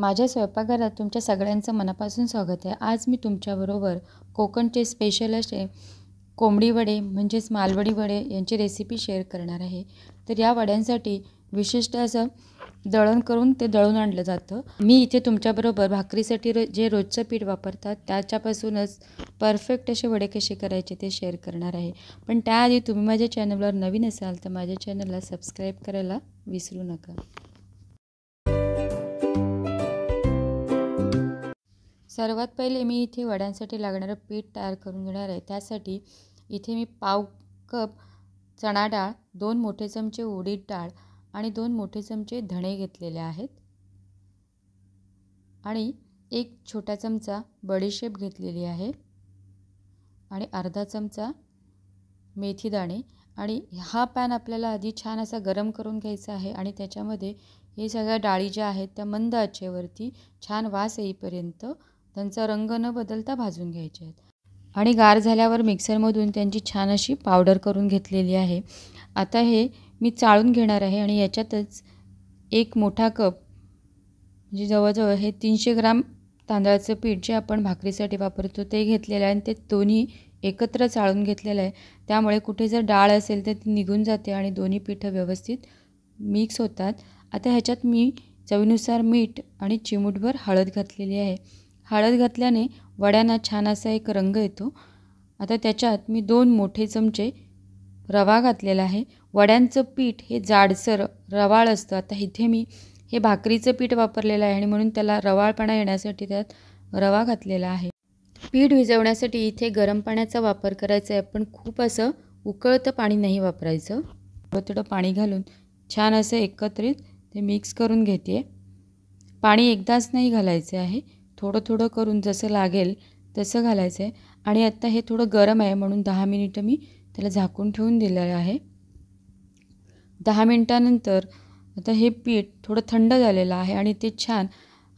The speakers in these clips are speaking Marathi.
माझ्या स्वयंपाकघरात तुमच्या सगळ्यांचं मनापासून स्वागत आहे आज मी तुमच्याबरोबर कोकणचे स्पेशल असे कोंबडी वडे म्हणजेच मालवडी वडे यांची रेसिपी शेअर करणार आहे तर या वड्यांसाठी विशिष्ट असं दळण करून ते दळून आणलं जातं मी इथे तुमच्याबरोबर भाकरीसाठी रो जे रोजचं पीठ वापरतात त्याच्यापासूनच परफेक्ट असे वडे कसे करायचे ते शेअर करणार आहे पण त्याआधी तुम्ही माझ्या चॅनलवर नवीन असाल तर माझ्या चॅनलला सबस्क्राईब करायला विसरू नका सर्वात पहिले मी इथे वड्यांसाठी लागणारं पीठ तयार करून घेणार आहे त्यासाठी इथे मी पाव कप चणा डाळ दोन मोठे चमचे उडीद डाळ आणि दोन मोठे चमचे धणे घेतलेले आहेत आणि एक छोटा चमचा बडीशेप घेतलेली आहे आणि अर्धा चमचा मेथी दाणे आणि हा पॅन आपल्याला आधी छान असा गरम करून घ्यायचा आहे आणि त्याच्यामध्ये हे सगळ्या डाळी ज्या आहेत त्या मंद आचेवरती छान वास येईपर्यंत त्यांचा रंग न बदलता भाजून घ्यायचे आहेत आणि गार झाल्यावर मिक्सरमधून त्यांची छान अशी पावडर करून घेतलेली आहे आता हे मी चाळून घेणार आहे आणि याच्यातच एक मोठा कप म्हणजे जवळजवळ हे तीनशे ग्राम तांदळाचं पीठ जे आपण भाकरीसाठी वापरतो ते घेतलेलं आहे आणि ते दोन्ही एकत्र चाळून घेतलेलं आहे त्यामुळे कुठे जर डाळ असेल तर ती निघून जाते आणि दोन्ही पिठं व्यवस्थित मिक्स होतात आता ह्याच्यात मी चवीनुसार मीठ आणि चिमूटभर हळद घातलेली आहे हळद घातल्याने वड्यांना छान असा एक रंग येतो आता त्याच्यात मी दोन मोठे चमचे रवा घातलेला आहे वड्यांचं पीठ हे जाडसर रवाळ असतं आता इथे मी हे भाकरीचं पीठ वापरलेलं आहे आणि म्हणून त्याला रवाळपणा येण्यासाठी त्यात रवा घातलेला आहे पीठ भिजवण्यासाठी इथे गरम पाण्याचा वापर करायचा आहे पण खूप असं उकळतं पाणी नाही वापरायचं थोडं थोडं पाणी घालून छान असं एकत्रित ते मिक्स करून घेते पाणी एकदाच नाही घालायचे आहे थोडं थोडं करून जसं लागेल तसं घालायचं आहे आणि आत्ता हे थोडं गरम आहे म्हणून दहा मिनिटं मी त्याला झाकून ठेवून दिलेलं आहे दहा मिनटानंतर आता हे पीठ थोडं थंड झालेलं आहे आणि ते छान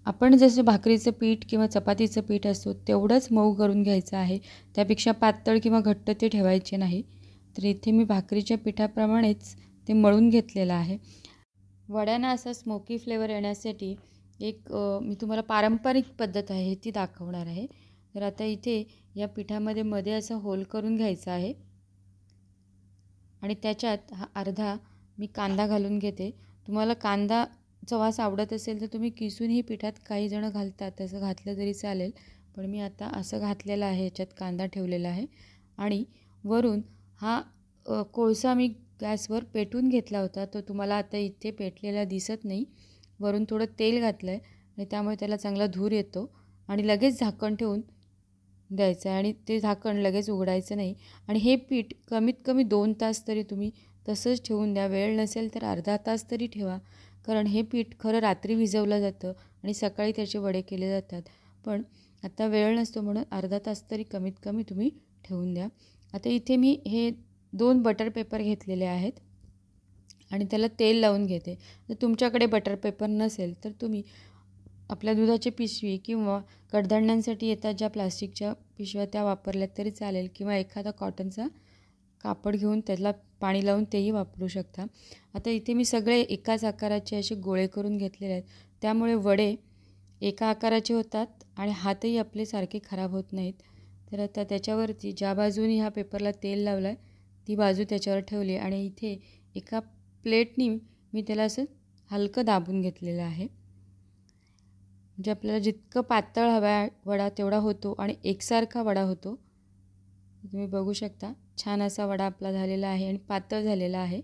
आपण जसं भाकरीचं पीठ किंवा चपातीचं पीठ असतो तेवढंच मऊ करून घ्यायचं आहे त्यापेक्षा पातळ किंवा घट्ट ते ठेवायचे नाही तर इथे मी भाकरीच्या पिठाप्रमाणेच ते मळून घेतलेलं आहे वड्यांना असा स्मोकी फ्लेवर येण्यासाठी एक मी तुम्हाला पारंपरिक पद्धत आहे ती दाखवणार आहे तर आता इथे या पिठामध्ये मध्ये असं होल करून घ्यायचं आहे आणि त्याच्यात हा अर्धा मी कांदा घालून घेते तुम्हाला कांदा वास आवडत असेल तर तुम्ही किसूनही पिठात काही जणं घालतात तसं घातलं तरी चालेल पण मी आता असं घातलेलं आहे याच्यात कांदा ठेवलेला आहे आणि वरून हा कोळसा मी गॅसवर पेटून घेतला होता तो तुम्हाला आता इथे पेटलेला दिसत नाही वरून थोडं तेल घातलं आहे आणि त्यामुळे त्याला चांगला धूर येतो आणि लगेच झाकण ठेवून द्यायचं आहे आणि ते झाकण लगेच उघडायचं नाही आणि हे पीठ कमीत कमी दोन तास तरी तुम्ही तसंच ठेवून द्या वेळ नसेल तर अर्धा तास तरी ठेवा कारण हे पीठ खरं रात्री भिजवलं जातं आणि सकाळी त्याचे वडे केले जातात पण आता वेळ नसतो म्हणून अर्धा तास तरी कमीत कमी तुम्ही ठेवून द्या आता इथे मी हे दोन बटर पेपर घेतलेले आहेत आणि त्याला तेल लावून घेते जर तुमच्याकडे बटर पेपर नसेल तर तुम्ही आपल्या दुधाची पिशवी किंवा कडधान्यांसाठी येतात ज्या प्लास्टिकच्या पिशव्या त्या वापरल्या तरी चालेल किंवा एखादा कॉटनचा कापड घेऊन त्याला पाणी लावून तेही वापरू शकता आता इथे मी सगळे एकाच आकाराचे असे गोळे करून घेतलेले आहेत त्यामुळे वडे एका आकाराचे होतात आणि हातही आपले सारखे खराब होत नाहीत तर आता त्याच्यावरती ज्या बाजूने ह्या पेपरला तेल लावलं आहे ती बाजू त्याच्यावर ठेवली आणि इथे एका प्लेटनी मी त्याला असं हलकं दाबून घेतलेलं आहे म्हणजे आपल्याला जितकं पातळ हवा वडा तेवढा होतो आणि एकसारखा वडा होतो तुम्ही बघू शकता छान असा वडा आपला झालेला आहे आणि पातळ झालेला आहे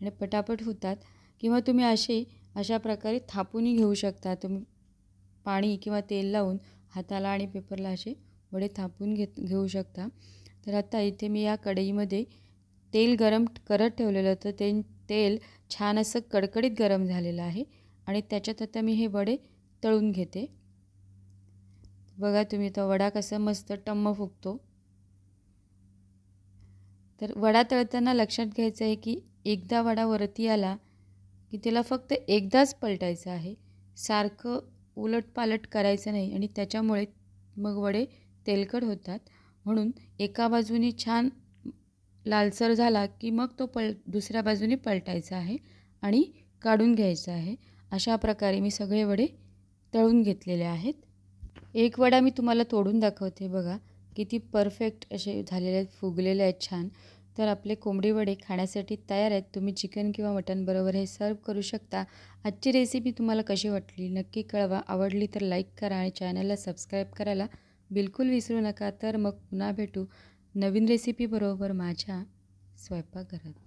आणि पटापट होतात किंवा तुम्ही असे अशा प्रकारे थापूनही घेऊ शकता तुम्ही पाणी किंवा तेल लावून हाताला आणि पेपरला असे वडे थापून घेत घेऊ शकता तर आता इथे मी या कढईमध्ये तेल गरम करत ठेवलेलं होतं ते तेल छान असं कडकडीत गरम झालेलं आहे आणि त्याच्यात आता मी हे वडे तळून घेते बघा तुम्ही तो वडा कसा मस्त टम्म फुगतो तर वडा तळताना लक्षात घ्यायचं आहे की एकदा वडा वरती आला की त्याला फक्त एकदाच पलटायचं आहे सारखं उलटपालट करायचं नाही आणि त्याच्यामुळे मग वडे तेलकट होतात म्हणून एका बाजूने छान लालसर झाला की मग तो पल दुसऱ्या बाजूने पलटायचा आहे आणि काढून घ्यायचा आहे अशा प्रकारे मी सगळे वडे तळून घेतलेले आहेत एक वडा मी तुम्हाला तोडून दाखवते बघा किती परफेक्ट असे झालेले आहेत फुगलेले आहेत छान तर आपले कोंबडी वडे खाण्यासाठी तयार आहेत तुम्ही चिकन किंवा मटन बरोबर हे सर्व करू शकता आजची रेसिपी तुम्हाला कशी वाटली नक्की कळवा आवडली तर लाईक करा आणि चॅनलला सबस्क्राईब करायला बिलकुल विसरू नका तर मग पुन्हा भेटू नवीन रेसिपी बरोबर माझ्या स्वयंपाकघरात